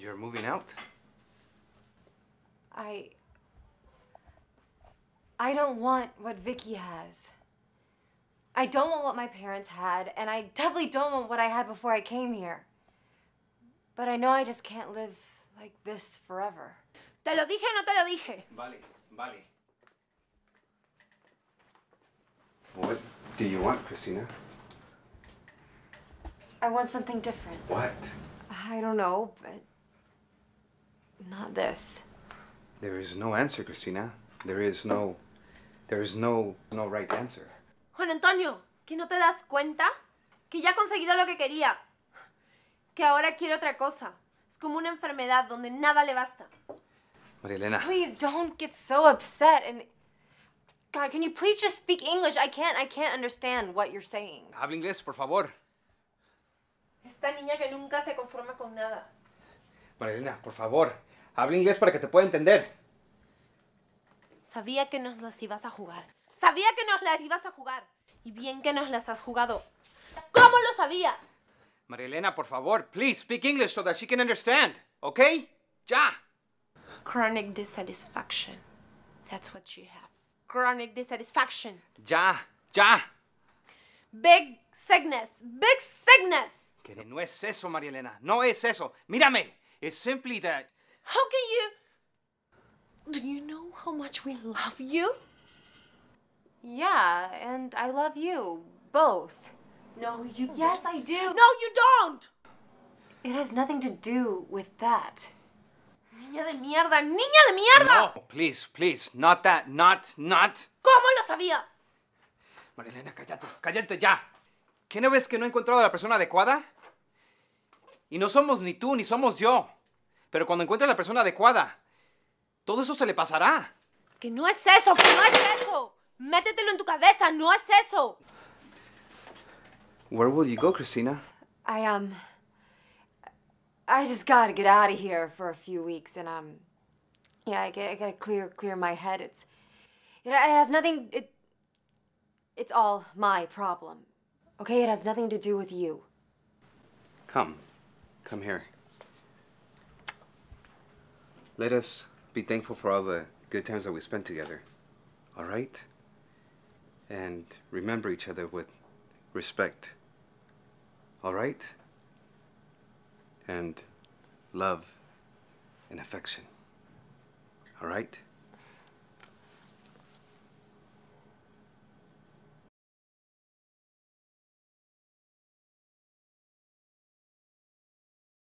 You're moving out? I... I don't want what Vicky has. I don't want what my parents had, and I definitely don't want what I had before I came here. But I know I just can't live like this forever. Te lo dije, no te lo dije. Vale, vale. What do you want, Christina? I want something different. What? I don't know, but Not this. There is no answer, Cristina. There is no... There is no... no right answer. Juan Antonio, ¿que no te das cuenta? Que ya ha conseguido lo que quería. Que ahora quiere otra cosa. Es como una enfermedad donde nada le basta. Marilena. Please don't get so upset and... God, can you please just speak English? I can't, I can't understand what you're saying. Habla inglés, por favor. Esta niña que nunca se conforma con nada. Marilena, por favor. Habla inglés para que te pueda entender. Sabía que nos las ibas a jugar. Sabía que nos las ibas a jugar. Y bien que nos las has jugado. ¿Cómo lo sabía? Marielena, por favor, please speak English so that she can understand. ¿Ok? Ya. Chronic dissatisfaction. That's what you have. Chronic dissatisfaction. Ya, ya. Big sickness. Big sickness. Que no es eso, María Elena. No es eso. Mírame. It's simply that How can you? Do you know how much we love you? Yeah, and I love you. Both. No, you. Yes, I do. No, you don't! It has nothing to do with that. Niña de mierda, niña de mierda! No, please, please, not that, not, not. ¿Cómo lo sabía? Marilena, cállate, cállate ya. ¿Qué no ves que no he encontrado a la persona adecuada? Y no somos ni tú, ni somos yo. Pero cuando encuentre a la persona adecuada, todo eso se le pasará. Que no es eso, que no es eso. Métetelo en tu cabeza, no es eso. Where will you go, Christina? I um I just gotta get out of here for a few weeks and um yeah, I, get, I gotta clear clear my head. It's it, it has nothing it it's all my problem. Okay, it has nothing to do with you. Come. Come here. Let us be thankful for all the good times that we spent together. All right? And remember each other with respect. All right? And love and affection. All right?